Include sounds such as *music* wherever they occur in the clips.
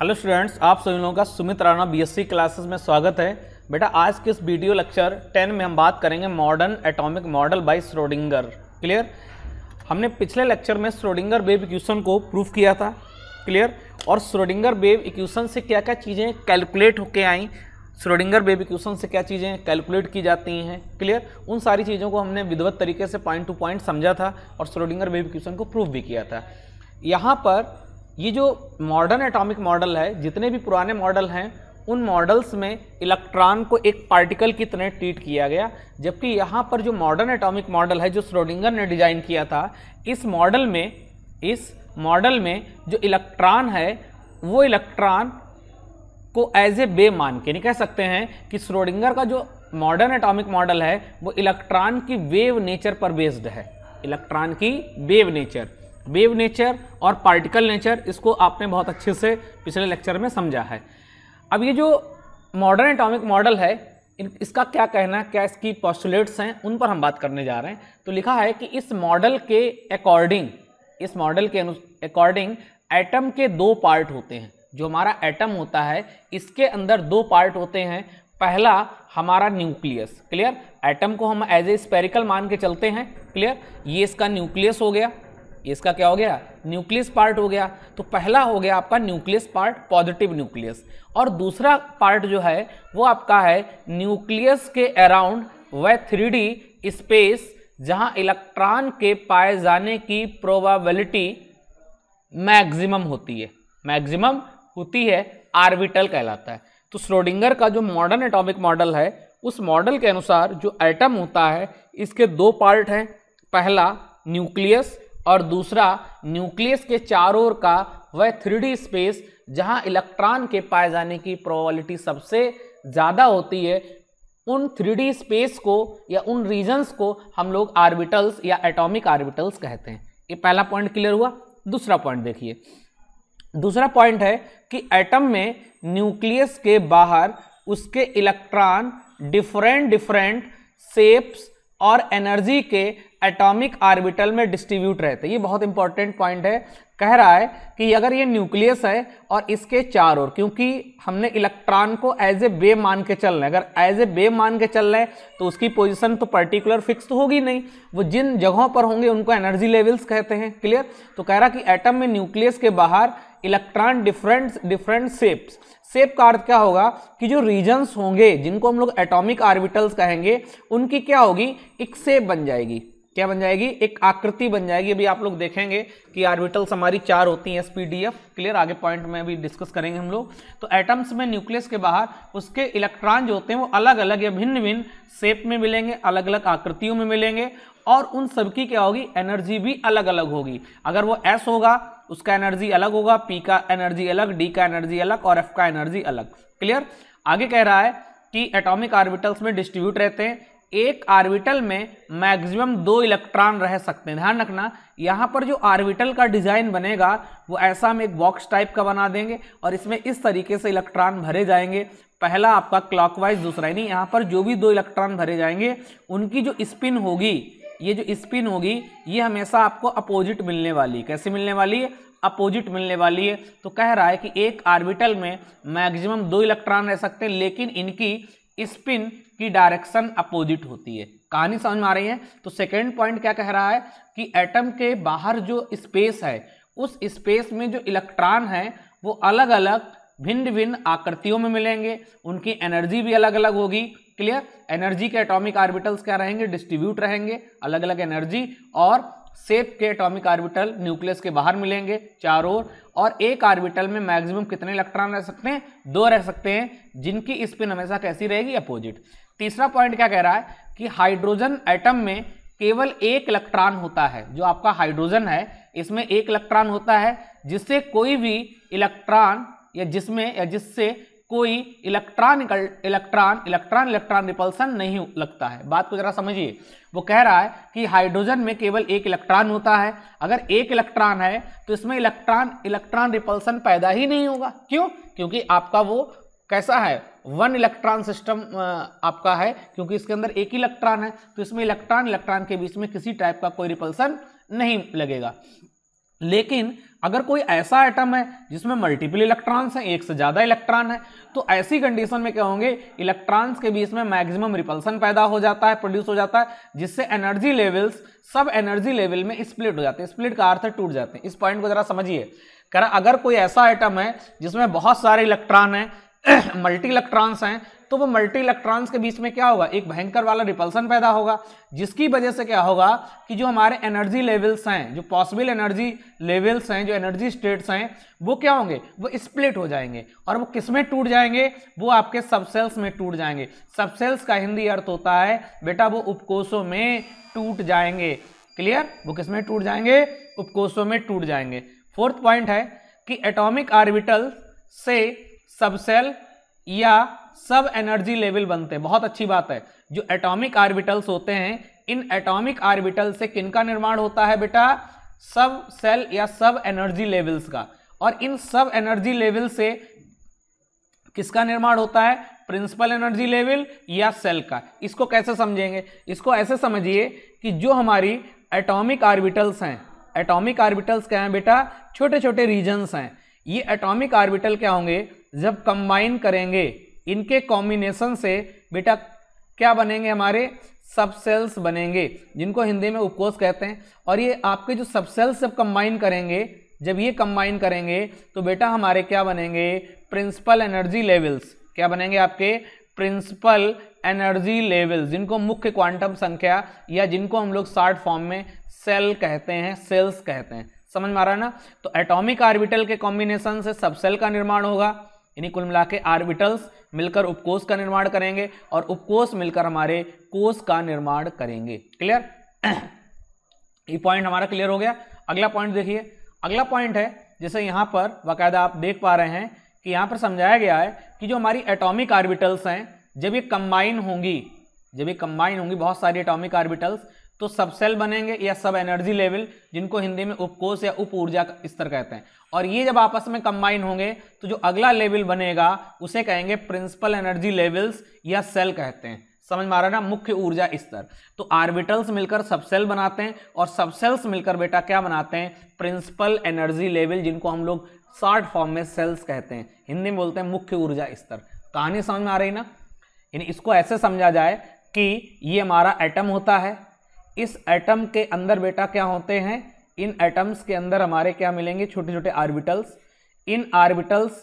hello students आप सभी लोगों का सुमित राणा बीएससी क्लासेस में स्वागत है बेटा आज के इस वीडियो लेक्चर 10 में हम बात करेंगे modern atomic model by Schrodinger clear हमने पिछले लेक्चर में स्रोडिंगर वेव इक्वेशन को प्रूफ किया था क्लियर और स्रोडिंगर वेव इक्वेशन से क्या क्या चीज़ें कैलकुलेट होके आई स्रोडिंगर वेव इक्वेशन से क्या चीज़ें कैलकुलेट की जाती हैं क्लियर उन सारी चीज़ों को हमने विधिवत तरीके से पॉइंट टू पॉइंट समझा था और स्रोडिंगर वेव इक्वेशन को प्रूफ भी किया था यहाँ पर ये जो मॉडर्न एटॉमिक मॉडल है जितने भी पुराने मॉडल हैं उन मॉडल्स में इलेक्ट्रॉन को एक पार्टिकल की तरह ट्रीट किया गया जबकि यहाँ पर जो मॉडर्न एटॉमिक मॉडल है जो स्रोडिंगर ने डिजाइन किया था इस मॉडल में इस मॉडल में जो इलेक्ट्रॉन है वो इलेक्ट्रॉन को एज ए बे मान के नहीं कह सकते हैं कि स्रोडिंगर का जो मॉडर्न एटॉमिक मॉडल है वो इलेक्ट्रॉन की वेव नेचर पर बेस्ड है इलेक्ट्रॉन की वेव नेचर वेव नेचर और पार्टिकल नेचर इसको आपने बहुत अच्छे से पिछले लेक्चर में समझा है अब ये जो मॉडर्न एटॉमिक मॉडल है इसका क्या कहना क्या इसकी पॉस्टुलेट्स हैं उन पर हम बात करने जा रहे हैं तो लिखा है कि इस मॉडल के अकॉर्डिंग इस मॉडल के अकॉर्डिंग एटम के दो पार्ट होते हैं जो हमारा एटम होता है इसके अंदर दो पार्ट होते हैं पहला हमारा न्यूक्लियस क्लियर एटम को हम एज ए स्पेरिकल मान के चलते हैं क्लियर ये इसका न्यूक्लियस हो गया इसका क्या हो गया न्यूक्लियस पार्ट हो गया तो पहला हो गया आपका न्यूक्लियस पार्ट पॉजिटिव न्यूक्लियस और दूसरा पार्ट जो है वो आपका है न्यूक्लियस के अराउंड वह थ्री स्पेस जहां इलेक्ट्रॉन के पाए जाने की प्रोबेबिलिटी मैक्सिमम होती है मैक्सिमम होती है आर्बिटल कहलाता है तो स्रोडिंगर का जो मॉडर्न एटॉमिक मॉडल है उस मॉडल के अनुसार जो एटम होता है इसके दो पार्ट हैं पहला न्यूक्लियस और दूसरा न्यूक्लियस के चारों ओर का वह थ्री स्पेस जहां इलेक्ट्रॉन के पाए जाने की प्रोबेबिलिटी सबसे ज़्यादा होती है उन थ्री स्पेस को या उन रीजन्स को हम लोग आर्बिटल्स या एटॉमिक आर्बिटल्स कहते हैं ये पहला पॉइंट क्लियर हुआ दूसरा पॉइंट देखिए दूसरा पॉइंट है कि एटम में न्यूक्लियस के बाहर उसके इलेक्ट्रॉन डिफरेंट डिफरेंट सेप्स और एनर्जी के एटॉमिक आर्बिटल में डिस्ट्रीब्यूट रहते हैं ये बहुत इंपॉर्टेंट पॉइंट है कह रहा है कि अगर ये न्यूक्लियस है और इसके चार ओर क्योंकि हमने इलेक्ट्रॉन को एज ए बे मान के चल रहे अगर एज ए बे मान के चल रहे हैं तो उसकी पोजीशन तो पर्टिकुलर फिक्स तो होगी नहीं वो जिन जगहों पर होंगे उनको एनर्जी लेवल्स कहते हैं क्लियर तो कह रहा कि एटम में न्यूक्लियस के बाहर electron different different shapes shape का अर्थ क्या होगा कि जो रीजन्स होंगे जिनको हम लोग एटॉमिक आर्बिटल्स कहेंगे उनकी क्या होगी एक सेप बन जाएगी क्या बन जाएगी एक आकृति बन जाएगी अभी आप लोग देखेंगे कि आर्बिटल्स हमारी चार होती हैं एसपीडीएफ क्लियर आगे पॉइंट में भी डिस्कस करेंगे हम लोग तो एटम्स में न्यूक्लियस के बाहर उसके इलेक्ट्रॉन जो होते हैं वो अलग अलग या भिन्न भिन्न शेप में मिलेंगे अलग अलग आकृतियों में मिलेंगे और उन सबकी क्या होगी एनर्जी भी अलग अलग होगी अगर वो एस होगा उसका एनर्जी अलग होगा पी का एनर्जी अलग डी का एनर्जी अलग और एफ का एनर्जी अलग क्लियर आगे कह रहा है कि एटॉमिक आर्बिटल्स में डिस्ट्रीब्यूट रहते हैं एक आर्बिटल में मैक्सिमम दो इलेक्ट्रॉन रह सकते हैं ध्यान रखना यहाँ पर जो आर्बिटल का डिजाइन बनेगा वो ऐसा हम एक बॉक्स टाइप का बना देंगे और इसमें इस तरीके से इलेक्ट्रॉन भरे जाएंगे पहला आपका क्लॉकवाइज दूसरा यानी यहाँ पर जो भी दो इलेक्ट्रॉन भरे जाएंगे उनकी जो स्पिन होगी ये जो स्पिन होगी ये हमेशा आपको अपोजिट मिलने वाली है कैसे मिलने वाली है अपोजिट मिलने वाली है तो कह रहा है कि एक आर्बिटल में मैक्सिमम दो इलेक्ट्रॉन रह सकते हैं लेकिन इनकी स्पिन की डायरेक्शन अपोजिट होती है कहानी समझ में आ रही है तो सेकेंड पॉइंट क्या कह रहा है कि एटम के बाहर जो स्पेस है उस स्पेस में जो इलेक्ट्रॉन है वो अलग अलग भिन्न भिन्न आकृतियों में मिलेंगे उनकी एनर्जी भी अलग अलग होगी क्लियर एनर्जी के एटॉमिक आर्बिटल्स क्या रहेंगे डिस्ट्रीब्यूट रहेंगे अलग अलग एनर्जी और सेप के एटॉमिक आर्बिटल न्यूक्लियस के बाहर मिलेंगे चार ओर और एक आर्बिटल में मैक्सिमम कितने इलेक्ट्रॉन रह सकते हैं दो रह सकते हैं जिनकी स्पिन हमेशा कैसी रहेगी अपोजिट तीसरा पॉइंट क्या कह रहा है कि हाइड्रोजन एटम में केवल एक इलेक्ट्रॉन होता है जो आपका हाइड्रोजन है इसमें एक इलेक्ट्रॉन होता है जिससे कोई भी इलेक्ट्रॉन या जिसमें या जिससे कोई electronical electron electron electron repulsion नहीं लगता है बात को जरा समझिए वो कह रहा है कि हाइड्रोजन में केवल एक इलेक्ट्रॉन होता है अगर एक इलेक्ट्रॉन है तो इसमें इलेक्ट्रॉन इलेक्ट्रॉन रिपल्सन पैदा ही नहीं होगा क्यों क्योंकि आपका वो कैसा है वन इलेक्ट्रॉन सिस्टम आपका है क्योंकि इसके अंदर एक ही इलेक्ट्रॉन है तो इसमें इलेक्ट्रॉन इलेक्ट्रॉन के बीच में किसी टाइप का कोई रिपल्सन नहीं लगेगा लेकिन अगर कोई ऐसा आइटम है जिसमें मल्टीपल इलेक्ट्रॉन्स हैं एक से ज़्यादा इलेक्ट्रॉन है तो ऐसी कंडीशन में क्या होंगे इलेक्ट्रॉन्स के बीच में मैक्सिमम रिपल्सन पैदा हो जाता है प्रोड्यूस हो जाता है जिससे energy levels sub energy level में स्प्लिट हो जाते हैं स्प्लिट का अर्थ टूट जाते हैं इस पॉइंट को जरा समझिए कर अगर कोई ऐसा आइटम है जिसमें बहुत सारे इलेक्ट्रॉन हैं मल्टी *clears throat* इलेक्ट्रॉन्स हैं तो वो मल्टी इलेक्ट्रॉन्स के बीच में क्या होगा एक भयंकर वाला रिपल्सन पैदा होगा जिसकी वजह से क्या होगा कि जो हमारे एनर्जी लेवल्स हैं जो पॉसिबल एनर्जी लेवल्स हैं जो एनर्जी स्टेट्स हैं वो क्या होंगे वो स्प्लिट हो जाएंगे और वो किस में टूट जाएंगे वो आपके सबसेल्स में टूट जाएंगे सबसेल्स का हिंदी अर्थ होता है बेटा वो उपकोषों में टूट जाएंगे क्लियर वो किस में टूट जाएंगे उपकोषों में टूट जाएंगे फोर्थ पॉइंट है कि एटॉमिक आर्बिटल से सबसेल या सब एनर्जी लेवल बनते हैं बहुत अच्छी बात है जो एटॉमिक आर्बिटल्स होते हैं इन एटॉमिक आर्बिटल से किनका निर्माण होता है बेटा सब सेल या सब एनर्जी लेवल्स का और इन सब एनर्जी लेवल से किसका निर्माण होता है प्रिंसिपल एनर्जी लेवल या सेल का इसको कैसे समझेंगे इसको ऐसे समझिए कि जो हमारी एटॉमिक आर्बिटल्स हैं एटॉमिक आर्बिटल्स क्या हैं बेटा छोटे छोटे रीजन्स हैं ये एटॉमिक आर्बिटल क्या होंगे जब कंबाइन करेंगे इनके कॉम्बिनेशन से बेटा क्या बनेंगे हमारे सब सेल्स बनेंगे जिनको हिंदी में उपकोष कहते हैं और ये आपके जो सब सेल्स जब कंबाइन करेंगे जब ये कंबाइन करेंगे तो बेटा हमारे क्या बनेंगे प्रिंसिपल एनर्जी लेवल्स क्या बनेंगे आपके प्रिंसिपल एनर्जी लेवल्स जिनको मुख्य क्वांटम संख्या या जिनको हम लोग शार्ट फॉर्म में सेल कहते हैं सेल्स कहते हैं समझ में आ रहा है ना तो एटॉमिक आर्बिटल के कॉम्बिनेशन से सबसेल का निर्माण होगा इन्हीं कुल मिला के आर्बिटल्स मिलकर उपकोष का निर्माण करेंगे और उपकोष मिलकर हमारे कोष का निर्माण करेंगे क्लियर *clears throat* ये पॉइंट हमारा क्लियर हो गया अगला पॉइंट देखिए अगला पॉइंट है जैसे यहाँ पर बाकायदा आप देख पा रहे हैं कि यहाँ पर समझाया गया है कि जो हमारी एटॉमिक आर्बिटल्स हैं जब ये कंबाइन होंगी जब ये कंबाइन होंगी बहुत सारी एटॉमिक आर्बिटल्स तो सब सेल बनेंगे या सब एनर्जी लेवल जिनको हिंदी में उपकोष या उप ऊर्जा स्तर कहते हैं और ये जब आपस में कंबाइन होंगे तो जो अगला लेवल बनेगा उसे कहेंगे प्रिंसिपल एनर्जी लेवल्स या सेल कहते हैं समझ में आ रहा है ना मुख्य ऊर्जा स्तर तो आर्बिटल्स मिलकर सबसेल बनाते हैं और सबसेल्स मिलकर बेटा क्या बनाते हैं प्रिंसिपल एनर्जी लेवल जिनको हम लोग शॉर्ट फॉर्म में सेल्स कहते हैं हिंदी में बोलते हैं मुख्य ऊर्जा स्तर कहानी समझ में आ रही ना यानी इसको ऐसे समझा जाए कि ये हमारा एटम होता है इस एटम के अंदर बेटा क्या होते हैं इन एटम्स के अंदर हमारे क्या मिलेंगे छोटे छोटे आर्बिटल्स इन आर्बिटल्स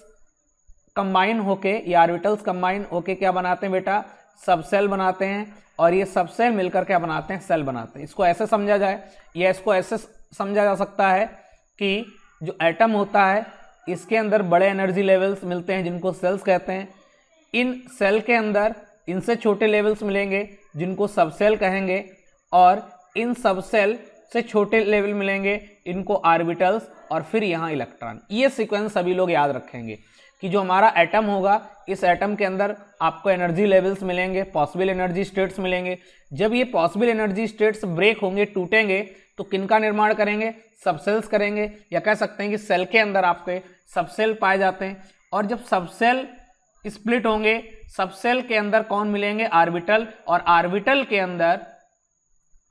कंबाइन होके ये आर्बिटल्स कंबाइन होके क्या बनाते हैं बेटा सबसेल बनाते हैं और ये सबसेल मिलकर क्या बनाते हैं सेल बनाते हैं इसको ऐसे समझा जाए या इसको ऐसे समझा जा सकता है कि जो एटम होता है इसके अंदर बड़े एनर्जी लेवल्स मिलते हैं जिनको सेल्स कहते हैं इन सेल के अंदर इनसे छोटे लेवल्स मिलेंगे जिनको सबसेल कहेंगे और इन सब सेल से छोटे लेवल मिलेंगे इनको आर्बिटल्स और फिर यहाँ इलेक्ट्रॉन ये सीक्वेंस सभी लोग याद रखेंगे कि जो हमारा एटम होगा इस एटम के अंदर आपको एनर्जी लेवल्स मिलेंगे पॉसिबल एनर्जी स्टेट्स मिलेंगे जब ये पॉसिबल एनर्जी स्टेट्स ब्रेक होंगे टूटेंगे तो किन का निर्माण करेंगे सबसेल्स करेंगे या कह सकते हैं कि सेल के अंदर आपके सबसेल पाए जाते हैं और जब सबसेल स्प्लिट होंगे सबसेल के अंदर कौन मिलेंगे आर्बिटल और आर्बिटल के अंदर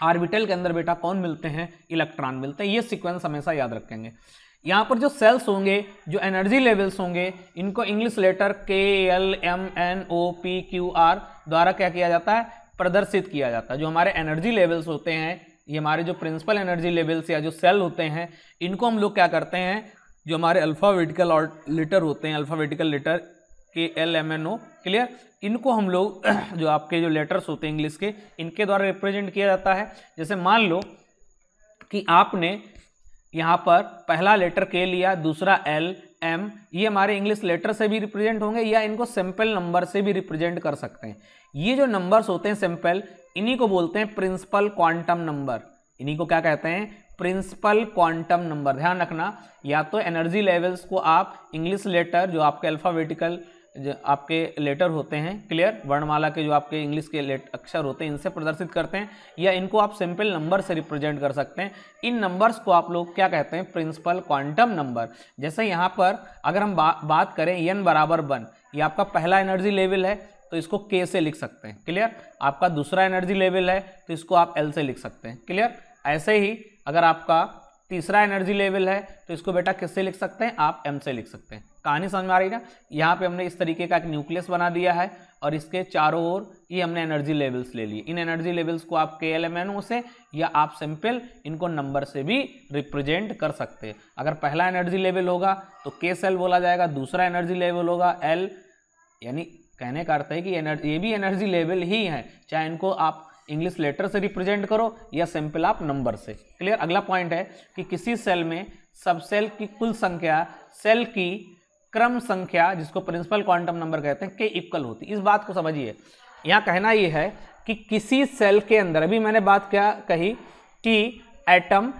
आर्बिटल के अंदर बेटा कौन मिलते हैं इलेक्ट्रॉन मिलते हैं ये सिक्वेंस हमेशा याद रखेंगे यहाँ पर जो सेल्स होंगे जो एनर्जी लेवल्स होंगे इनको English letter K L M N O P Q R द्वारा क्या किया जाता है प्रदर्शित किया जाता है जो हमारे एनर्जी लेवल्स होते हैं ये हमारे जो प्रिंसिपल एनर्जी लेवल्स या जो सेल होते हैं इनको हम लोग क्या करते हैं जो हमारे अल्फावेटिकल और लेटर होते हैं alphabetical letter K L M N O clear इनको हम लोग *clears throat* जो आपके जो लेटर्स होते हैं इंग्लिश के इनके द्वारा रिप्रेजेंट किया जाता है जैसे मान लो कि आपने यहाँ पर पहला लेटर के लिया दूसरा एल एम ये हमारे इंग्लिश लेटर से भी रिप्रेजेंट होंगे या इनको सिंपल नंबर से भी रिप्रेजेंट कर सकते हैं ये जो नंबर्स होते हैं सिंपल इन्हीं को बोलते हैं प्रिंसिपल क्वांटम नंबर इन्हीं को क्या कहते हैं प्रिंसिपल क्वांटम नंबर ध्यान रखना या तो एनर्जी लेवल्स को आप इंग्लिश लेटर जो आपके अल्फ़ावेटिकल आपके लेटर होते हैं क्लियर वर्णमाला के जो आपके इंग्लिश के लेट अक्षर होते हैं इनसे प्रदर्शित करते हैं या इनको आप सिंपल नंबर से रिप्रेजेंट कर सकते हैं इन नंबर्स को आप लोग क्या कहते हैं प्रिंसिपल क्वांटम नंबर जैसे यहाँ पर अगर हम बा, बात करें एन बराबर वन ये आपका पहला एनर्जी लेवल है तो इसको के से लिख सकते हैं क्लियर आपका दूसरा एनर्जी लेवल है तो इसको आप एल से लिख सकते हैं क्लियर ऐसे ही अगर आपका तीसरा एनर्जी लेवल है तो इसको बेटा किससे लिख सकते हैं आप एम से लिख सकते हैं कहानी समझ में आ रही ना यहाँ पे हमने इस तरीके का एक न्यूक्लियस बना दिया है और इसके चारों ओर ये हमने एनर्जी लेवल्स ले लिए इन एनर्जी लेवल्स को आप के एल एम एन ओ से या आप सिंपल इनको नंबर से भी रिप्रेजेंट कर सकते हैं अगर पहला एनर्जी लेवल होगा तो के सेल बोला जाएगा दूसरा एनर्जी लेवल होगा एल यानी कहने का अर्थ है कि एनर्जी ये भी एनर्जी लेवल ही है चाहे इनको आप इंग्लिश लेटर से रिप्रेजेंट करो या सिंपल आप नंबर से क्लियर अगला पॉइंट है कि किसी सेल में सब सेल की कुल संख्या सेल की क्रम संख्या जिसको प्रिंसिपल क्वांटम नंबर कहते हैं के इक्वल होती इस बात को समझिए यहाँ कहना ये है कि किसी सेल के अंदर अभी मैंने बात क्या कही कि एटम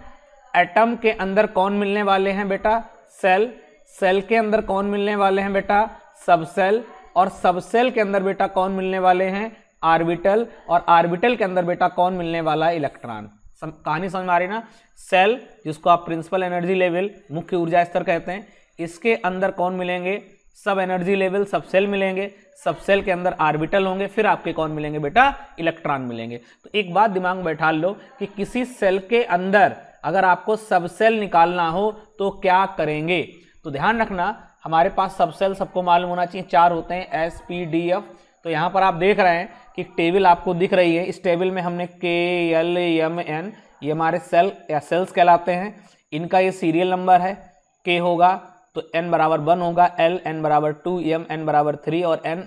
एटम के अंदर कौन मिलने वाले हैं बेटा सेल सेल के अंदर कौन मिलने वाले हैं बेटा सब सेल और सब सेल के अंदर बेटा कौन मिलने वाले हैं आर्बिटल और आर्बिटल के अंदर बेटा कौन मिलने वाला है इलेक्ट्रॉन सम, कहानी समझ में आ रही ना सेल जिसको आप प्रिंसिपल एनर्जी लेवल मुख्य ऊर्जा स्तर कहते हैं इसके अंदर कौन मिलेंगे सब एनर्जी लेवल सब सेल मिलेंगे सब सेल के अंदर आर्बिटल होंगे फिर आपके कौन मिलेंगे बेटा इलेक्ट्रॉन मिलेंगे तो एक बात दिमाग में बैठा लो कि किसी सेल के अंदर अगर आपको सब सेल निकालना हो तो क्या करेंगे तो ध्यान रखना हमारे पास सब सेल सबको मालूम होना चाहिए चार होते हैं एस पी डी एफ तो यहाँ पर आप देख रहे हैं एक टेबल आपको दिख रही है इस टेबल में हमने के एल एम एन ये हमारे सेल या सेल्स कहलाते हैं इनका ये सीरियल नंबर है के होगा तो एन बराबर वन होगा एल एन बराबर टू एम एन बराबर थ्री और एन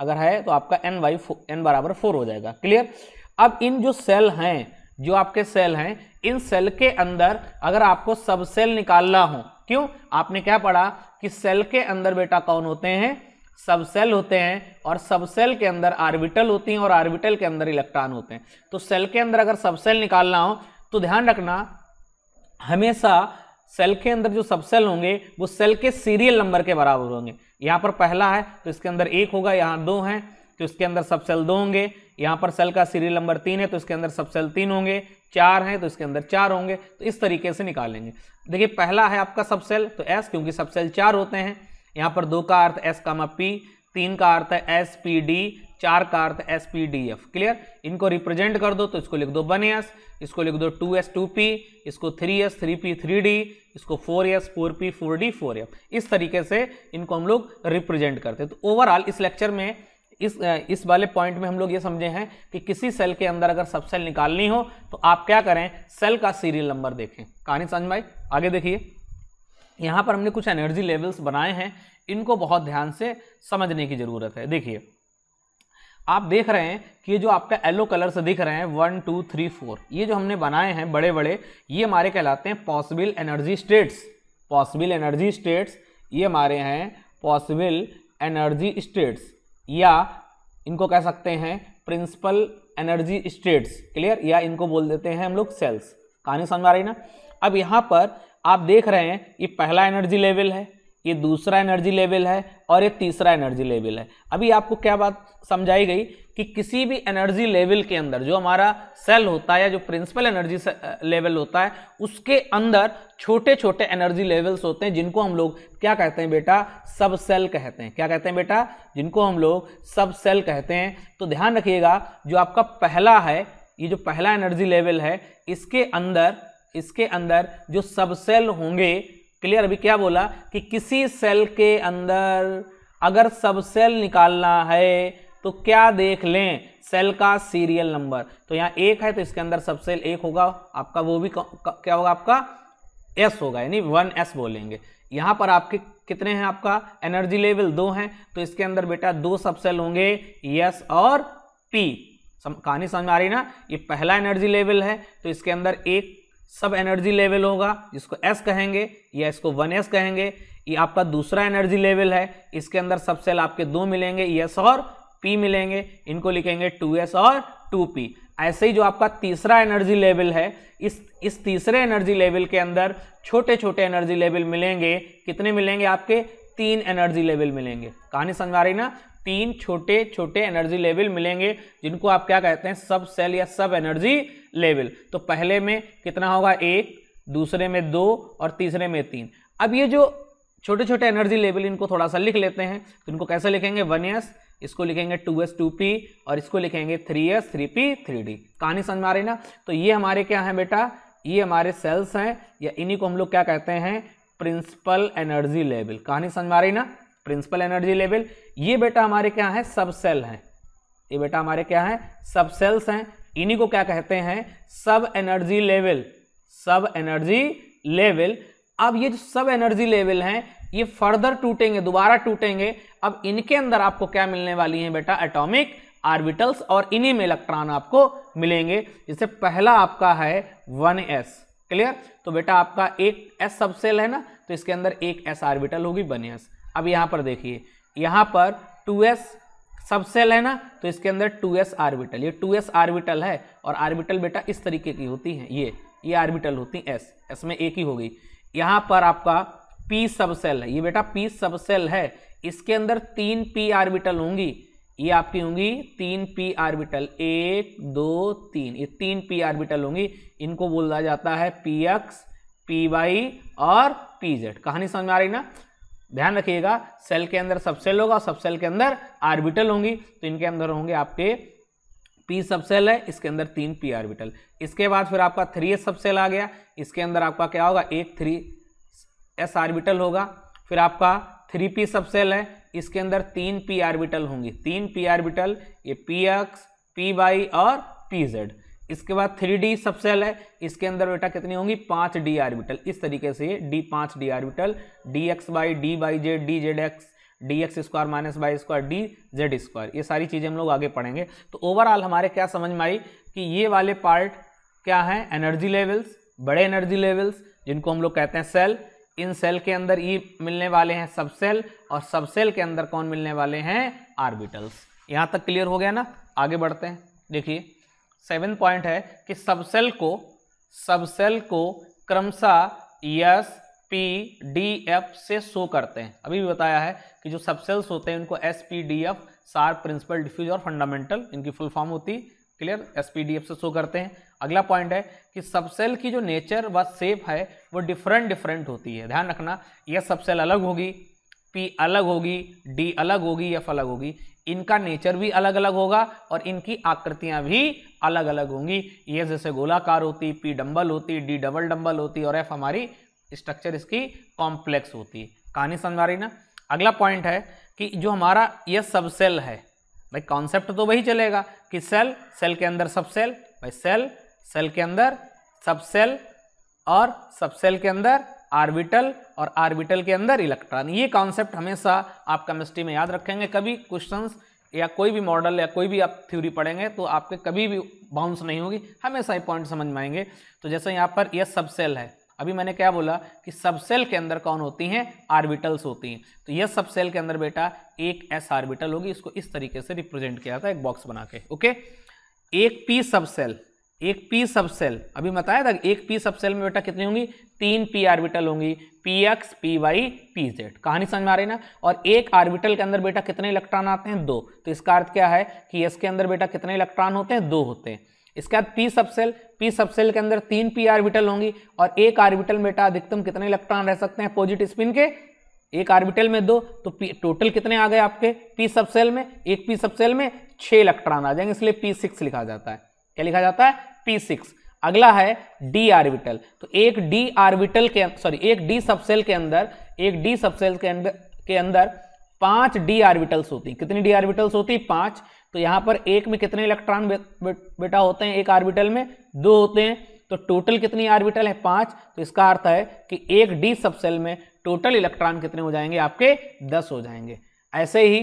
अगर है तो आपका एन वाई एन बराबर फोर हो जाएगा क्लियर अब इन जो सेल हैं जो आपके सेल हैं इन सेल के अंदर अगर आपको सब सेल निकालना हो क्यों आपने क्या पढ़ा कि सेल के अंदर बेटा कौन होते हैं सबसेल होते हैं और सबसेल के अंदर आर्बिटल होती हैं और आर्बिटल के अंदर इलेक्ट्रॉन होते हैं तो सेल के अंदर अगर सबसेल निकालना हो तो ध्यान रखना हमेशा सेल के अंदर जो सबसेल होंगे वो सेल के सीरियल नंबर के बराबर होंगे यहाँ पर पहला है तो इसके अंदर एक होगा यहाँ दो हैं तो इसके अंदर सबसेल दो होंगे यहाँ पर सेल का सीरियल नंबर तीन है तो इसके अंदर सबसेल तीन होंगे चार हैं तो इसके अंदर चार होंगे तो इस तरीके से निकालेंगे देखिए पहला है आपका सबसेल तो एस क्योंकि सबसेल चार होते हैं यहाँ पर दो का अर्थ एस कामा पी तीन का अर्थ है एस पी डी चार का अर्थ S P D F clear इनको रिप्रेजेंट कर दो तो इसको लिख दो वन एस इसको लिख दो टू एस टू पी इसको three S three P three D इसको four S four P four D four F इस तरीके से इनको हम लोग रिप्रेजेंट करते तो ओवरऑल इस लेक्चर में इस इस वाले पॉइंट में हम लोग ये समझे हैं कि किसी सेल के अंदर अगर सबसेल निकालनी हो तो आप क्या करें सेल का सीरियल नंबर देखें कहानी समझ भाई आगे देखिए यहाँ पर हमने कुछ एनर्जी लेवल्स बनाए हैं इनको बहुत ध्यान से समझने की ज़रूरत है देखिए आप देख रहे हैं कि ये जो आपका येलो कलर से दिख रहे हैं वन टू थ्री फोर ये जो हमने बनाए हैं बड़े बड़े ये हमारे कहलाते हैं possible energy states possible energy states ये हमारे हैं पॉसिबल एनर्जी स्टेट्स या इनको कह सकते हैं प्रिंसिपल एनर्जी स्टेट्स क्लियर या इनको बोल देते हैं हम लोग सेल्स कहानी समझ आ रही ना अब यहाँ पर आप देख रहे हैं ये पहला एनर्जी लेवल है ये दूसरा एनर्जी लेवल है और ये तीसरा एनर्जी लेवल है अभी आपको क्या बात समझाई गई कि किसी भी एनर्जी लेवल के अंदर जो हमारा सेल होता है या जो प्रिंसिपल एनर्जी लेवल होता है उसके अंदर छोटे छोटे एनर्जी लेवल्स होते हैं जिनको हम लोग क्या कहते हैं बेटा सब सेल कहते हैं क्या कहते हैं बेटा जिनको हम लोग सब सेल कहते हैं तो ध्यान रखिएगा जो आपका पहला है ये जो पहला एनर्जी लेवल है इसके अंदर इसके अंदर जो सब सेल होंगे क्लियर अभी क्या बोला कि किसी सेल के अंदर अगर सब सेल निकालना है तो क्या देख लें सेल का सीरियल नंबर तो यहाँ एक है तो इसके अंदर सब सेल एक होगा आपका वो भी क्या होगा आपका एस होगा यानी वन एस बोलेंगे यहाँ पर आपके कितने हैं आपका एनर्जी लेवल दो हैं तो इसके अंदर बेटा दो सबसेल होंगे यस और पी कहानी समझ आ रही ना ये पहला एनर्जी लेवल है तो इसके अंदर एक सब एनर्जी लेवल होगा जिसको एस कहेंगे या इसको वन एस कहेंगे ये आपका दूसरा एनर्जी लेवल है इसके अंदर सब सेल आपके दो मिलेंगे एस और पी मिलेंगे इनको लिखेंगे टू एस और टू पी ऐसे ही जो आपका तीसरा एनर्जी लेवल है इस इस तीसरे एनर्जी लेवल के अंदर छोटे छोटे एनर्जी लेवल मिलेंगे कितने मिलेंगे आपके तीन एनर्जी लेवल मिलेंगे कहानी समझा रही ना तीन छोटे छोटे एनर्जी लेवल मिलेंगे जिनको आप क्या कहते हैं सब सेल या सब एनर्जी लेवल तो पहले में कितना होगा एक दूसरे में दो और तीसरे में तीन अब ये जो छोटे छोटे एनर्जी लेवल इनको थोड़ा सा लिख लेते हैं तो इनको कैसे लिखेंगे वन एस इसको लिखेंगे टू एस टू पी और इसको लिखेंगे three S three P three D कहानी समझ में आ रही ना तो ये हमारे क्या है बेटा ये हमारे सेल्स हैं या इन्हीं को हम लोग क्या कहते हैं प्रिंसिपल एनर्जी लेवल कहानी समझ में आ रही ना प्रिंसिपल एनर्जी लेवल ये बेटा हमारे क्या है सब सेल है ये बेटा हमारे क्या है सब सेल्स हैं इन्हीं को क्या कहते हैं sub energy level sub energy level अब ये जो सब एनर्जी लेवल हैं ये फर्दर टूटेंगे दोबारा टूटेंगे अब इनके अंदर आपको क्या मिलने वाली है बेटा एटॉमिक आर्बिटल्स और इन्हीं में इलेक्ट्रॉन आपको मिलेंगे जैसे पहला आपका है वन एस क्लियर तो बेटा आपका एक एस सबसेल है ना तो इसके अंदर एक एस आर्बिटल होगी वन एस अब यहाँ पर देखिए यहाँ पर टू एस सबसेल है ना तो इसके अंदर टू एस आर्बिटल ये टू एस आर्बिटल है और आर्बिटल बेटा इस तरीके की होती है ये ये आर्बिटल होती है एस एस में एक ही होगी यहाँ पर आपका पी सबसेल है ये बेटा पी सबसेल है इसके अंदर तीन पी आर्बिटल होंगी ये आपकी होंगी तीन पी आर्बिटल एक दो तीन ये तीन पी आर्बिटल होंगी इनको बोला जाता है पी एक्स पी वाई और pz कहानी समझ में आ रही ना ध्यान रखिएगा सेल के अंदर सबसेल होगा सबसेल के अंदर आर्बिटल होंगी तो इनके अंदर होंगे आपके पी सबसेल है इसके अंदर तीन पी आर्बिटल इसके बाद फिर आपका थ्री एस सबसेल आ गया इसके अंदर आपका क्या होगा एक थ्री एस आर्बिटल होगा फिर आपका थ्री पी सबसेल है इसके अंदर तीन पी आर्बिटल होंगी तीन पी आर्बिटल ये पी एक्स पी वाई और पी जेड इसके बाद थ्री डी सबसेल है इसके अंदर बेटा कितनी होंगी पांच डी आर्बिटल इस तरीके से डी पांच D orbital D x by D by Z D Z x D x square minus by square D Z square ये सारी चीज़ें हम लोग आगे पढ़ेंगे तो ओवरऑल हमारे क्या समझ में आई कि ये वाले पार्ट क्या है एनर्जी लेवल्स बड़े एनर्जी लेवल्स जिनको हम लोग कहते हैं सेल इन सेल के अंदर ई मिलने वाले हैं सब सेल और सब सेल के अंदर कौन मिलने वाले हैं आर्बिटल्स यहाँ तक क्लियर हो गया ना आगे बढ़ते हैं देखिए सेवन पॉइंट है कि सबसेल को सबसेल को क्रमशः यस पी डी एफ से शो करते हैं अभी भी बताया है कि जो सबसेल्स होते हैं उनको s P D f sharp principal diffuse और फंडामेंटल इनकी फुल फॉर्म होती clear s P D f से शो करते हैं अगला पॉइंट है कि सबसेल की जो नेचर व सेप है वो डिफरेंट डिफरेंट होती है ध्यान रखना यह सबसेल अलग होगी पी अलग होगी डी अलग होगी एफ अलग होगी इनका नेचर भी अलग अलग होगा और इनकी आकृतियां भी अलग अलग होंगी ये जैसे गोलाकार होती पी डम्बल होती डी डबल डम्बल होती और एफ हमारी स्ट्रक्चर इसकी कॉम्प्लेक्स होती कहानी समझ आ रही ना अगला पॉइंट है कि जो हमारा ये सब सेल है भाई कॉन्सेप्ट तो वही चलेगा कि सेल सेल के अंदर सब सेल भाई सेल सेल के अंदर सब सेल और सब सेल के अंदर आर्बिटल और आर्बिटल के अंदर इलेक्ट्रॉन ये कॉन्सेप्ट हमेशा आप केमिस्ट्री में याद रखेंगे कभी क्वेश्चंस या कोई भी मॉडल या कोई भी आप थ्योरी पढ़ेंगे तो आपके कभी भी बाउंस नहीं होगी हमेशा ये पॉइंट समझ में आएंगे तो जैसे यहाँ पर यह सब सेल है अभी मैंने क्या बोला कि सब सेल के अंदर कौन होती हैं आर्बिटल्स होती हैं तो यह सब सेल के अंदर बेटा एक एस आर्बिटल होगी इसको इस तरीके से रिप्रेजेंट किया था एक बॉक्स बना के ओके एक पी सब सेल एक पी सबसेल अभी बताया था एक पी सबसेल में बेटा कितनी होंगी तीन पी आर्बिटल होंगी p x P y p z कहानी समझ में आ रही ना और एक आर्बिटल के अंदर बेटा कितने इलेक्ट्रॉन आते हैं दो तो इसका अर्थ क्या है कि एस के अंदर बेटा कितने इलेक्ट्रॉन होते हैं दो होते हैं इसके बाद पी सबसेल पी सबसेल के अंदर तीन पी आर्बिटल होंगी और एक आर्बिटल में बेटा अधिकतम कितने इलेक्ट्रॉन रह सकते हैं पॉजिटिव स्पिन के एक आर्बिटल में दो तो टोटल कितने आ गए आपके पी सबसेल में एक पी सबसेल में छह इलेक्ट्रॉन आ जाएंगे इसलिए पी सिक्स लिखा जाता है क्या लिखा जाता है पी सिक्स अगला है डी आर्बिटल तो एक डी आर्बिटल के सॉरी एक डी सबसेल के अंदर एक डी सबसेल के अंदर के अंदर पांच डी आर्बिटल्स होती कितनी डी आर्बिटल्स होती पांच तो यहां पर एक में कितने इलेक्ट्रॉन बेटा होते हैं एक आर्बिटल में दो होते हैं तो टोटल कितनी आर्बिटल है पांच तो इसका अर्थ है कि एक डी सबसेल में टोटल इलेक्ट्रॉन कितने हो जाएंगे आपके दस हो जाएंगे ऐसे ही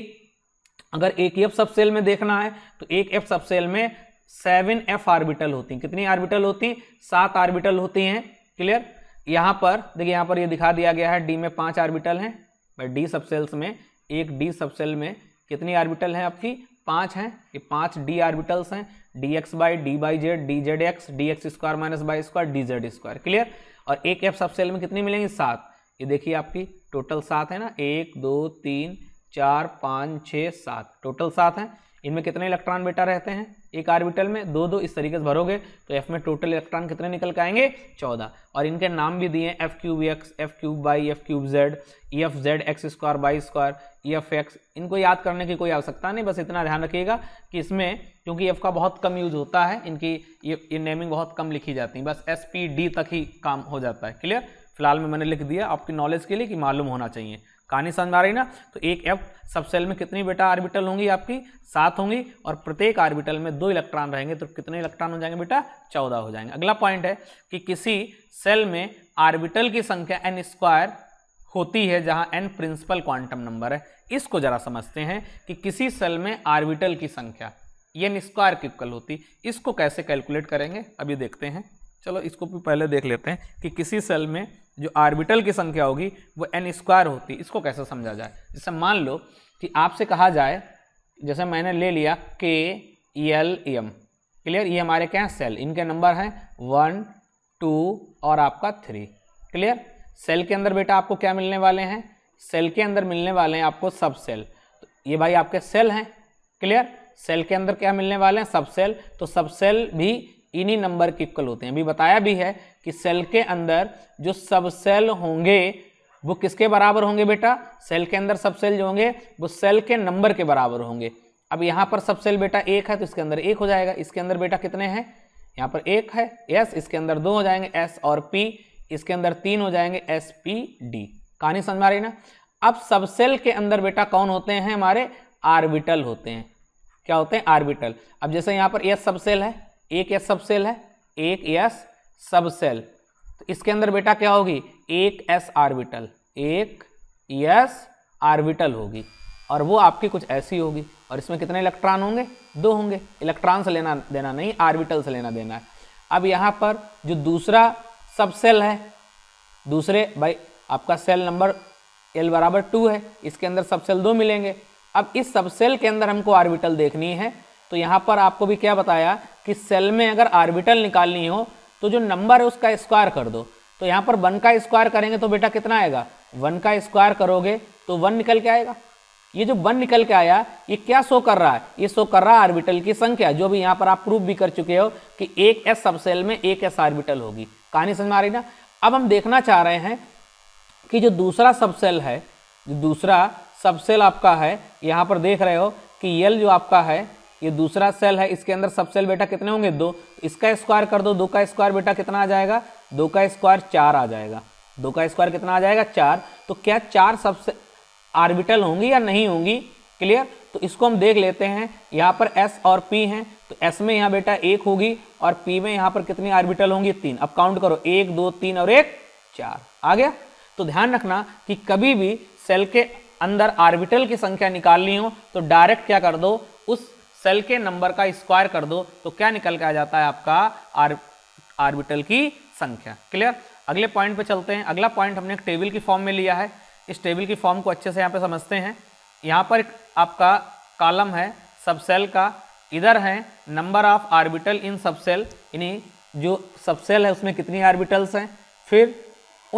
अगर एक एफ सबसेल में देखना है तो एक एफ सबसेल में सेवन एफ आर्बिटल होती हैं कितनी आर्बिटल होती हैं सात आर्बिटल होती हैं क्लियर यहाँ पर देखिए यहाँ पर ये यह दिखा दिया गया है डी में पांच आर्बिटल हैं भाई डी सबसेल्स में एक डी सबसेल में कितनी आर्बिटल हैं आपकी पांच हैं ये पांच डी आर्बिटल्स हैं d x by D by Z D Z x D x square minus by square D Z square clear और एक एफ सबसेल में कितनी मिलेंगी सात ये देखिए आपकी टोटल सात है ना एक दो तीन चार पाँच छः सात टोटल सात हैं इनमें कितने इलेक्ट्रॉन बेटा रहते हैं एक आर्बिटल में दो दो इस तरीके से भरोगे तो एफ में टोटल इलेक्ट्रॉन कितने निकल के आएंगे चौदह और इनके नाम भी दिए f cube x f cube y f cube z e f z x square y square e f x इनको याद करने की कोई आवश्यकता नहीं बस इतना ध्यान रखिएगा कि इसमें क्योंकि एफ का बहुत कम यूज होता है इनकी ये ये नेमिंग बहुत कम लिखी जाती है बस एस पी डी तक ही काम हो जाता है क्लियर फिलहाल में मैंने लिख दिया आपकी नॉलेज के लिए कि मालूम होना चाहिए कहानी समझ में आ रही ना तो एक एफ सबसेल में कितनी बेटा आर्बिटल होंगी आपकी सात होंगी और प्रत्येक आर्बिटल में दो इलेक्ट्रॉन रहेंगे तो कितने इलेक्ट्रॉन हो जाएंगे बेटा चौदह हो जाएंगे अगला पॉइंट है कि किसी सेल में आर्बिटल की संख्या एन स्क्वायर होती है जहां एन प्रिंसिपल क्वांटम नंबर है इसको जरा समझते हैं कि किसी सेल में आर्बिटल की संख्या एन स्क्वायर की होती इसको कैसे कैलकुलेट करेंगे अभी देखते हैं चलो इसको भी पहले देख लेते हैं कि किसी सेल में जो आर्बिटल की संख्या होगी वो एन स्क्वायर होती है इसको कैसे समझा जाए जैसे मान लो कि आपसे कहा जाए जैसे मैंने ले लिया के एल एम क्लियर ये हमारे क्या हैं सेल इनके नंबर हैं वन टू और आपका थ्री क्लियर सेल के अंदर बेटा आपको क्या मिलने वाले हैं सेल के अंदर मिलने वाले हैं आपको सब सेल तो ये भाई आपके सेल हैं क्लियर सेल के अंदर क्या मिलने वाले हैं सब सेल तो सब सेल भी इन्हीं नंबर इक्वल होते हैं अभी बताया भी है कि सेल के अंदर जो सब सेल होंगे वो किसके बराबर होंगे बेटा सेल के अंदर सब सेल जो होंगे वो सेल के नंबर के बराबर होंगे अब यहाँ पर सब सेल बेटा एक है तो इसके अंदर एक हो जाएगा इसके अंदर बेटा कितने हैं यहाँ पर एक है एस इसके अंदर दो हो जाएंगे एस और पी इसके अंदर तीन हो जाएंगे एस पी डी कहानी समझ आ रही ना अब सब सेल के अंदर बेटा कौन होते हैं हमारे आर्बिटल होते हैं क्या होते हैं आर्बिटल अब जैसे यहाँ पर एस सब सेल है एक एस सब सेल है एक एस सब सेल तो इसके अंदर बेटा क्या होगी एक एस आर्बिटल एक एस आर्बिटल होगी और वो आपकी कुछ ऐसी होगी और इसमें कितने इलेक्ट्रॉन होंगे दो होंगे इलेक्ट्रॉन से लेना देना नहीं आर्बिटल से लेना देना है अब यहाँ पर जो दूसरा सब सेल है दूसरे भाई आपका सेल नंबर एल बराबर टू है इसके अंदर सब सेल दो मिलेंगे अब इस सब सेल के अंदर हमको आर्बिटल देखनी है तो यहाँ पर आपको भी क्या बताया कि सेल में अगर आर्बिटल निकालनी हो तो जो नंबर है उसका स्क्वायर कर दो तो यहाँ पर वन का स्क्वायर करेंगे तो बेटा कितना आएगा वन का स्क्वायर करोगे तो वन निकल के आएगा ये जो वन निकल के आया ये क्या शो कर रहा है ये शो कर रहा है आर्बिटल की संख्या जो भी यहाँ पर आप प्रूफ भी कर चुके हो कि एक एस सबसेल में एक एस आर्बिटल होगी कहानी समझ आ रही ना अब हम देखना चाह रहे हैं कि जो दूसरा सबसेल है जो दूसरा सबसेल आपका है यहाँ पर देख रहे हो कि यल जो आपका है ये दूसरा सेल है इसके अंदर सब सेल बेटा कितने होंगे दो इसका स्क्वायर कर दो दो का स्क्वायर बेटा कितना आ जाएगा दो का स्क्वायर चार आ जाएगा दो का स्क्वायर कितना आ जाएगा चार तो क्या चार सबसे आर्बिटल होंगी या नहीं होंगी क्लियर तो इसको हम देख लेते हैं यहाँ पर एस और पी हैं तो एस में यहाँ बेटा एक होगी और पी में यहाँ पर कितनी आर्बिटल होंगी तीन अब काउंट करो एक दो तीन और एक चार आ गया तो ध्यान रखना कि कभी भी सेल के अंदर आर्बिटल की संख्या निकालनी हो तो डायरेक्ट क्या कर दो उस सेल के नंबर का स्क्वायर कर दो तो क्या निकल के आ जाता है आपका आर आर्बिटल की संख्या क्लियर अगले पॉइंट पे चलते हैं अगला पॉइंट हमने एक टेबल की फॉर्म में लिया है इस टेबल की फॉर्म को अच्छे से यहाँ पे समझते हैं यहाँ पर आपका कॉलम है सबसेल का इधर है number of orbital in subshell यानी जो सबसेल है उसमें कितनी आर्बिटल्स हैं फिर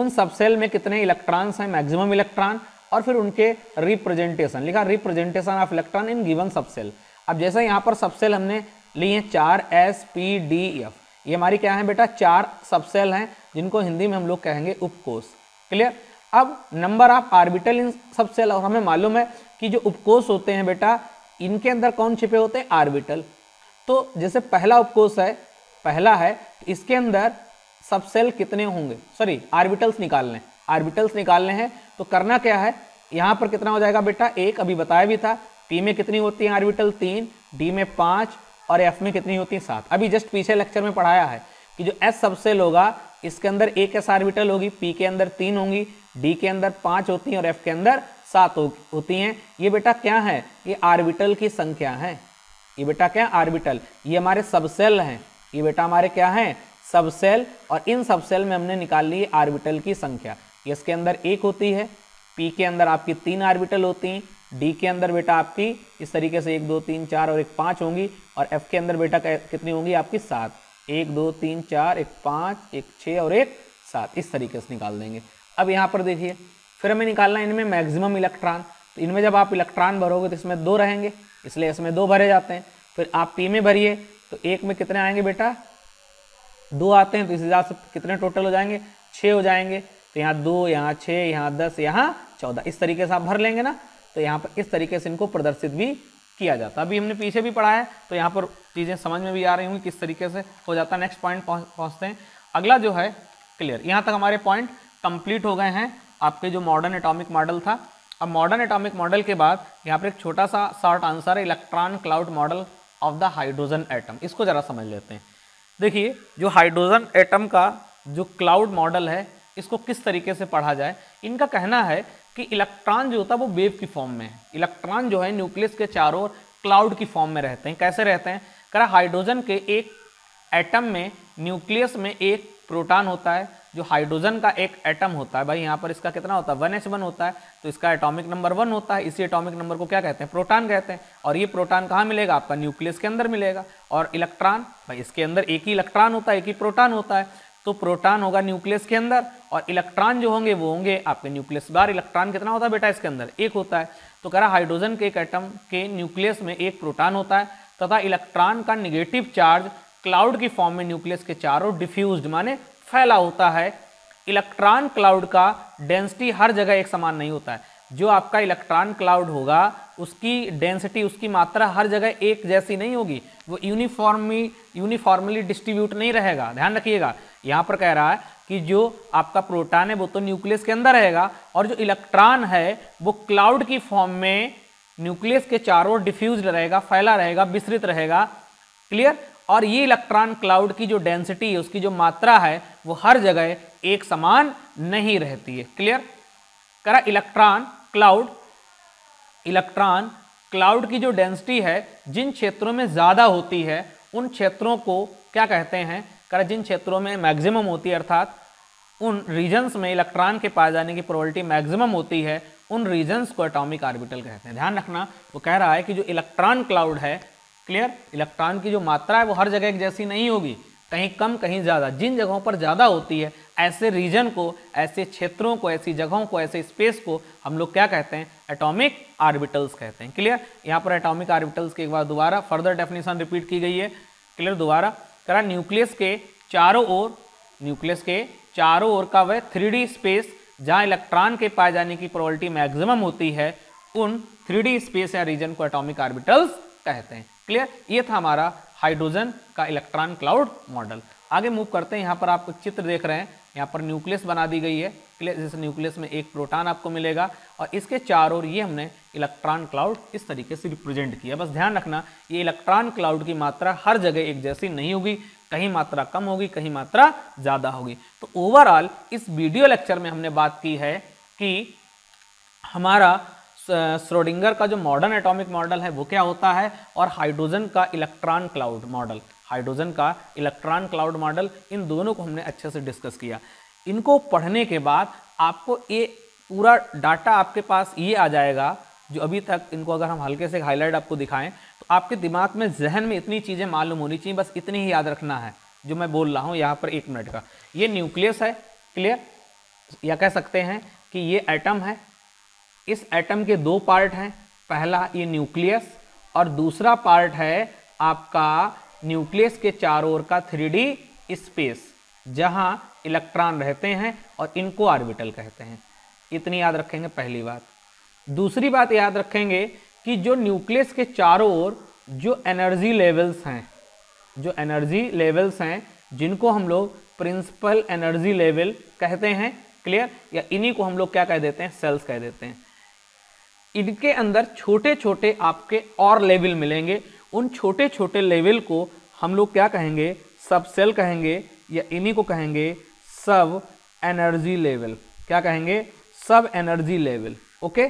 उन सबसेल में कितने इलेक्ट्रॉन्स हैं मैक्सिमम इलेक्ट्रॉन और फिर उनके रिप्रेजेंटेशन लिखा representation of electron in given subshell अब जैसे यहाँ पर सबसेल हमने ली हैं चार एस पी डी एफ ये हमारी क्या है बेटा चार सबसेल हैं जिनको हिंदी में हम लोग कहेंगे उपकोष क्लियर अब number of orbital in subshell और हमें मालूम है कि जो उपकोष होते हैं बेटा इनके अंदर कौन छिपे होते हैं आर्बिटल तो जैसे पहला उपकोष है पहला है तो इसके अंदर सबसेल कितने होंगे सॉरी आर्बिटल्स निकालने आर्बिटल्स निकालने हैं तो करना क्या है यहाँ पर कितना हो जाएगा बेटा एक अभी बताया भी था पी में कितनी होती है आर्बिटल तीन डी में पाँच और एफ में कितनी होती है सात अभी जस्ट पीछे लेक्चर में पढ़ाया है कि जो एस सबसेल होगा इसके अंदर एक एस आर्बिटल होगी पी के अंदर तीन होंगी डी के अंदर पाँच होती हैं और एफ के अंदर सात हो, होती हैं ये बेटा क्या है ये आर्बिटल की संख्या है ये बेटा क्या आर्बिटल ये हमारे सबसेल हैं ये बेटा हमारे क्या हैं सबसेल और इन सबसेल में हमने निकाल ली आर्बिटल की संख्या इसके अंदर एक होती है पी के अंदर आपकी तीन आर्बिटल होती हैं डी के अंदर बेटा आपकी इस तरीके से एक दो तीन चार और एक पाँच होंगी और एफ के अंदर बेटा कितनी होंगी आपकी सात एक दो तीन चार एक पाँच एक छः और एक सात इस तरीके से निकाल देंगे अब यहाँ पर देखिए फिर हमें निकालना है इनमें मैक्सिमम इलेक्ट्रॉन तो इनमें जब आप इलेक्ट्रॉन भरोगे तो इसमें दो रहेंगे इसलिए इसमें दो भरे जाते हैं फिर आप पी में भरिए तो एक में कितने आएंगे बेटा दो आते हैं तो इस हिसाब से कितने टोटल हो जाएंगे छः हो जाएंगे तो यहाँ दो यहाँ छः यहाँ दस यहाँ चौदह इस तरीके से आप भर लेंगे ना तो यहाँ पर इस तरीके से इनको प्रदर्शित भी किया जाता है अभी हमने पीछे भी पढ़ा है तो यहाँ पर चीज़ें समझ में भी आ रही होंगी किस तरीके से हो जाता है नेक्स्ट पॉइंट पहुँचते हैं अगला जो है क्लियर यहाँ तक हमारे पॉइंट कंप्लीट हो गए हैं आपके जो मॉडर्न एटॉमिक मॉडल था अब मॉडर्न एटॉमिक मॉडल के बाद यहाँ पर एक छोटा सा शॉर्ट आंसर है electron cloud model of the hydrogen atom इसको ज़रा समझ लेते हैं देखिए जो हाइड्रोजन एटम का जो क्लाउड मॉडल है इसको किस तरीके से पढ़ा जाए इनका कहना है कि इलेक्ट्रॉन जो होता है वो वेव की फॉर्म में है इलेक्ट्रॉन जो है न्यूक्लियस के चारों ओर क्लाउड की फॉर्म में रहते हैं कैसे रहते हैं करा हाइड्रोजन के एक एटम में न्यूक्लियस में एक प्रोटॉन होता है जो हाइड्रोजन का एक एटम होता है भाई यहाँ पर इसका कितना होता है वन वन होता है तो इसका एटॉमिक नंबर वन होता है इसी एटॉमिक नंबर को क्या कहते हैं प्रोटॉन कहते हैं और ये प्रोटॉन कहाँ मिलेगा आपका न्यूक्लियस के अंदर मिलेगा और इलेक्ट्रॉन भाई इसके अंदर एक ही इलेक्ट्रॉन होता है एक ही प्रोटॉन होता है तो प्रोटॉन होगा न्यूक्लियस के अंदर और इलेक्ट्रॉन जो होंगे वो होंगे आपके न्यूक्लियस बार इलेक्ट्रॉन कितना होता है बेटा इसके अंदर एक होता है तो कह रहा हाइड्रोजन के एक आइटम के न्यूक्लियस में एक प्रोटॉन होता है तथा इलेक्ट्रॉन का निगेटिव चार्ज क्लाउड की फॉर्म में न्यूक्लियस के चारों डिफ्यूज माने फैला होता है इलेक्ट्रॉन क्लाउड का डेंसिटी हर जगह एक समान नहीं होता है जो आपका इलेक्ट्रॉन क्लाउड होगा उसकी डेंसिटी उसकी मात्रा हर जगह एक जैसी नहीं होगी वो यूनिफॉर्मी यूनिफॉर्मली डिस्ट्रीब्यूट नहीं रहेगा ध्यान रखिएगा यहाँ पर कह रहा है कि जो आपका प्रोटॉन है वो तो न्यूक्लियस के अंदर रहेगा और जो इलेक्ट्रॉन है वो क्लाउड की फॉर्म में न्यूक्लियस के चारों डिफ्यूज रहेगा फैला रहेगा विस्तृत रहेगा क्लियर और ये इलेक्ट्रॉन क्लाउड की जो डेंसिटी है उसकी जो मात्रा है वो हर जगह एक समान नहीं रहती है क्लियर करा इलेक्ट्रॉन क्लाउड इलेक्ट्रॉन क्लाउड की जो डेंसिटी है जिन क्षेत्रों में ज़्यादा होती है उन क्षेत्रों को क्या कहते हैं कर जिन क्षेत्रों में मैक्सिमम होती है अर्थात उन रीजन्स में इलेक्ट्रॉन के पाए जाने की प्रोबेबिलिटी मैक्सिमम होती है उन रीजन्स को एटॉमिक आर्बिटल कहते हैं ध्यान रखना वो कह रहा है कि जो इलेक्ट्रॉन क्लाउड है क्लियर इलेक्ट्रॉन की जो मात्रा है वो हर जगह एक जैसी नहीं होगी कहीं कम कहीं ज़्यादा जिन जगहों पर ज़्यादा होती है ऐसे रीजन को ऐसे क्षेत्रों को ऐसी जगहों को ऐसे स्पेस को हम लोग क्या कहते हैं एटॉमिक आर्बिटल्स कहते हैं क्लियर यहाँ पर एटॉमिक आर्बिटल्स की एक बार दोबारा फर्दर डेफिनेशन रिपीट की गई है क्लियर दोबारा तरह न्यूक्लियस के चारों ओर न्यूक्लियस के चारों ओर का वह थ्री स्पेस जहां इलेक्ट्रॉन के पाए जाने की प्रॉबलिटी मैक्सिमम होती है उन थ्री स्पेस या रीजन को एटॉमिक आर्बिटल्स कहते हैं क्लियर ये था हमारा हाइड्रोजन का इलेक्ट्रॉन क्लाउड मॉडल आगे मूव करते हैं यहाँ पर आप चित्र देख रहे हैं यहाँ पर न्यूक्लियस बना दी गई है जैसे न्यूक्लियस में एक प्रोटॉन आपको मिलेगा और इसके चार ओर ये हमने इलेक्ट्रॉन क्लाउड इस तरीके से रिप्रेजेंट किया बस ध्यान रखना ये इलेक्ट्रॉन क्लाउड की मात्रा हर जगह एक जैसी नहीं होगी कहीं मात्रा कम होगी कहीं मात्रा ज़्यादा होगी तो ओवरऑल इस वीडियो लेक्चर में हमने बात की है कि हमारा स्रोडिंगर का जो मॉडर्न एटॉमिक मॉडल है वो क्या होता है और हाइड्रोजन का इलेक्ट्रॉन क्लाउड मॉडल हाइड्रोजन का इलेक्ट्रॉन क्लाउड मॉडल इन दोनों को हमने अच्छे से डिस्कस किया इनको पढ़ने के बाद आपको ये पूरा डाटा आपके पास ये आ जाएगा जो अभी तक इनको अगर हम हल्के से हाईलाइट आपको दिखाएं तो आपके दिमाग में जहन में इतनी चीज़ें मालूम होनी चाहिए बस इतनी ही याद रखना है जो मैं बोल रहा हूँ यहाँ पर एक मिनट का ये न्यूक्लियस है क्लियर या कह सकते हैं कि ये एटम है इस एटम के दो पार्ट हैं पहला ये न्यूक्लियस और दूसरा पार्ट है आपका न्यूक्लियस के चारों ओर का थ्री स्पेस जहां इलेक्ट्रॉन रहते हैं और इनको ऑर्बिटल कहते हैं इतनी याद रखेंगे पहली बात दूसरी बात याद रखेंगे कि जो न्यूक्लियस के चारों ओर जो एनर्जी लेवल्स हैं जो एनर्जी लेवल्स हैं जिनको हम लोग प्रिंसिपल एनर्जी लेवल कहते हैं क्लियर या इन्हीं को हम लोग क्या कह देते हैं सेल्स कह देते हैं इनके अंदर छोटे छोटे आपके और लेवल मिलेंगे उन छोटे छोटे लेवल को हम लोग क्या कहेंगे सब सेल कहेंगे या इन्हीं को कहेंगे सब एनर्जी लेवल क्या कहेंगे सब एनर्जी लेवल ओके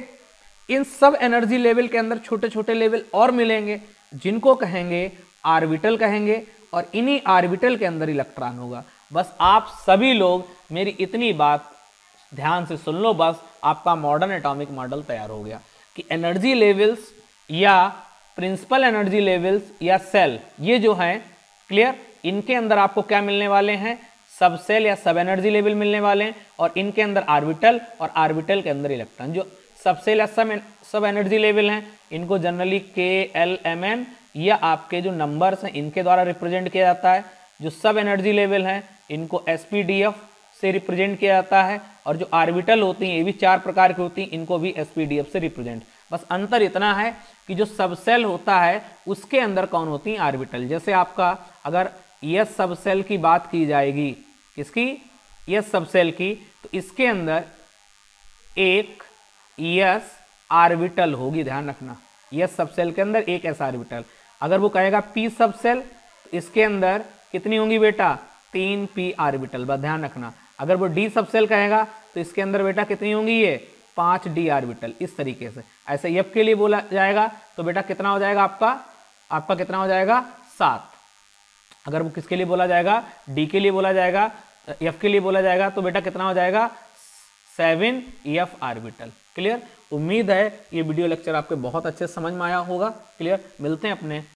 इन सब एनर्जी लेवल के अंदर छोटे छोटे लेवल और मिलेंगे जिनको कहेंगे आर्बिटल कहेंगे और इन्हीं आर्बिटल के अंदर इलेक्ट्रॉन होगा बस आप सभी लोग मेरी इतनी बात ध्यान से सुन लो बस आपका मॉडर्न एटॉमिक मॉडल तैयार हो गया कि एनर्जी लेवल्स या प्रिंसिपल एनर्जी लेवल्स या सेल ये जो है क्लियर इनके अंदर आपको क्या मिलने वाले हैं सब सेल या सब एनर्जी लेवल मिलने वाले हैं और इनके अंदर आर्बिटल और आर्बिटल के अंदर इलेक्ट्रॉन जो सब सेल या सब सब एनर्जी लेवल हैं इनको जनरली के एल एम एन या आपके जो नंबर्स हैं इनके द्वारा रिप्रेजेंट किया जाता है जो सब एनर्जी लेवल हैं इनको एस पी डी एफ से रिप्रेजेंट किया जाता है और जो आर्बिटल होती हैं ये भी चार प्रकार की होती हैं इनको भी एस पी डी एफ से रिप्रेजेंट बस अंतर इतना है कि जो सबसेल होता है उसके अंदर कौन होती हैं आर्बिटल जैसे आपका अगर यस सबसेल की बात की जाएगी किसकी यस सबसेल की तो इसके अंदर एक यस आर्बिटल होगी ध्यान रखना यस सबसेल के अंदर एक एस आर्बिटल अगर वो कहेगा पी सबसेल तो इसके अंदर कितनी होंगी बेटा तीन पी आर्बिटल बस ध्यान रखना अगर वो डी सबसेल कहेगा तो इसके अंदर बेटा कितनी होंगी ये पांच डी आर्बिटल इस तरीके से ऐसे यफ के लिए बोला जाएगा तो बेटा कितना हो जाएगा आपका आपका कितना हो जाएगा सात अगर वो किसके लिए बोला जाएगा डी के लिए बोला जाएगा यफ के लिए बोला जाएगा तो बेटा कितना हो जाएगा सेवन एफ आर्बिटल क्लियर उम्मीद है ये वीडियो लेक्चर आपके बहुत अच्छे समझ में आया होगा क्लियर मिलते हैं अपने